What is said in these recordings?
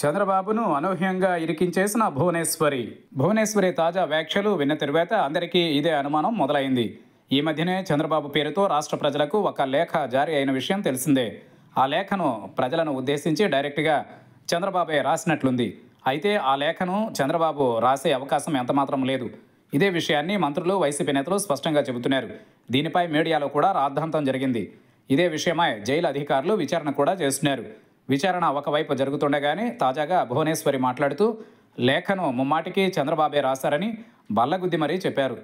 చంద్రబాబును అనూహ్యంగా ఇరికించేసిన భువనేశ్వరి భువనేశ్వరి తాజా వ్యాఖ్యలు విన్న తరువాత అందరికీ ఇదే అనుమానం మొదలైంది ఈ మధ్యనే చంద్రబాబు పేరుతో రాష్ట్ర ప్రజలకు ఒక లేఖ జారీ అయిన విషయం తెలిసిందే ఆ లేఖను ప్రజలను ఉద్దేశించి డైరెక్ట్గా చంద్రబాబే రాసినట్లుంది అయితే ఆ లేఖను చంద్రబాబు రాసే అవకాశం ఎంతమాత్రం లేదు ఇదే విషయాన్ని మంత్రులు వైసీపీ నేతలు స్పష్టంగా చెబుతున్నారు దీనిపై మీడియాలో కూడా రాద్ధాంతం జరిగింది ఇదే విషయమై జైలు అధికారులు విచారణ కూడా చేస్తున్నారు విచారణ ఒకవైపు జరుగుతుండగానే తాజాగా భువనేశ్వరి మాట్లాడుతూ లేఖను ముమ్మాటికి చంద్రబాబే రాశారని బల్లగుద్ది మరీ చెప్పారు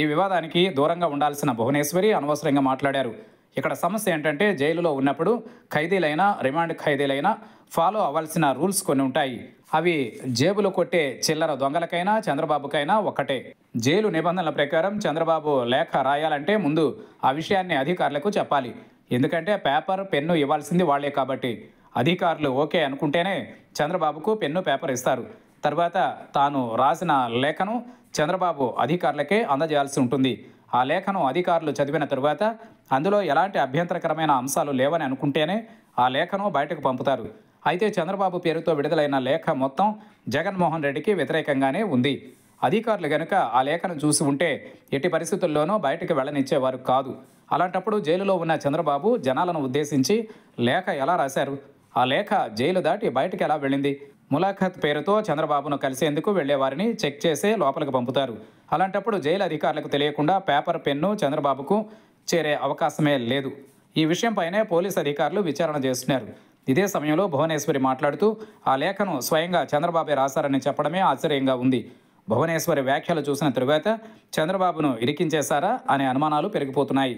ఈ వివాదానికి దూరంగా ఉండాల్సిన భువనేశ్వరి అనవసరంగా మాట్లాడారు ఇక్కడ సమస్య ఏంటంటే జైలులో ఉన్నప్పుడు ఖైదీలైనా రిమాండ్ ఖైదీలైనా ఫాలో అవ్వాల్సిన రూల్స్ కొన్ని ఉంటాయి అవి జేబులు కొట్టే చిల్లర దొంగలకైనా చంద్రబాబుకైనా ఒక్కటే జైలు నిబంధనల ప్రకారం చంద్రబాబు లేఖ రాయాలంటే ముందు ఆ విషయాన్ని అధికారులకు చెప్పాలి ఎందుకంటే పేపర్ పెన్ను ఇవ్వాల్సింది వాళ్లే కాబట్టి అధికారులు ఓకే అనుకుంటేనే చంద్రబాబుకు పెన్ను పేపర్ ఇస్తారు తర్వాత తాను రాసిన లేఖను చంద్రబాబు అధికారులకే అందజేయాల్సి ఉంటుంది ఆ లేఖను అధికారులు చదివిన తరువాత అందులో ఎలాంటి అభ్యంతరకరమైన అంశాలు లేవని అనుకుంటేనే ఆ లేఖను బయటకు పంపుతారు అయితే చంద్రబాబు పేరుతో విడుదలైన లేఖ మొత్తం జగన్మోహన్ రెడ్డికి వ్యతిరేకంగానే ఉంది అధికారులు గనుక ఆ లేఖను చూసి ఉంటే ఎట్టి పరిస్థితుల్లోనూ బయటకు వెళ్ళనిచ్చేవారు కాదు అలాంటప్పుడు జైలులో ఉన్న చంద్రబాబు జనాలను ఉద్దేశించి లేఖ ఎలా రాశారు ఆ లేఖ జైలు దాటి బయటకు ఎలా వెళ్ళింది ములాఖత్ పేరుతో చంద్రబాబును కలిసేందుకు వెళ్లేవారిని చెక్ చేసే లోపలికి పంపుతారు అలాంటప్పుడు జైలు అధికారులకు తెలియకుండా పేపర్ పెన్ను చంద్రబాబుకు చేరే అవకాశమే లేదు ఈ విషయంపైనే పోలీసు అధికారులు విచారణ చేస్తున్నారు ఇదే సమయంలో భువనేశ్వరి మాట్లాడుతూ ఆ లేఖను స్వయంగా చంద్రబాబే రాశారని చెప్పడమే ఆశ్చర్యంగా ఉంది భువనేశ్వరి వ్యాఖ్యలు చూసిన తరువాత చంద్రబాబును ఇరికించేశారా అనే అనుమానాలు పెరిగిపోతున్నాయి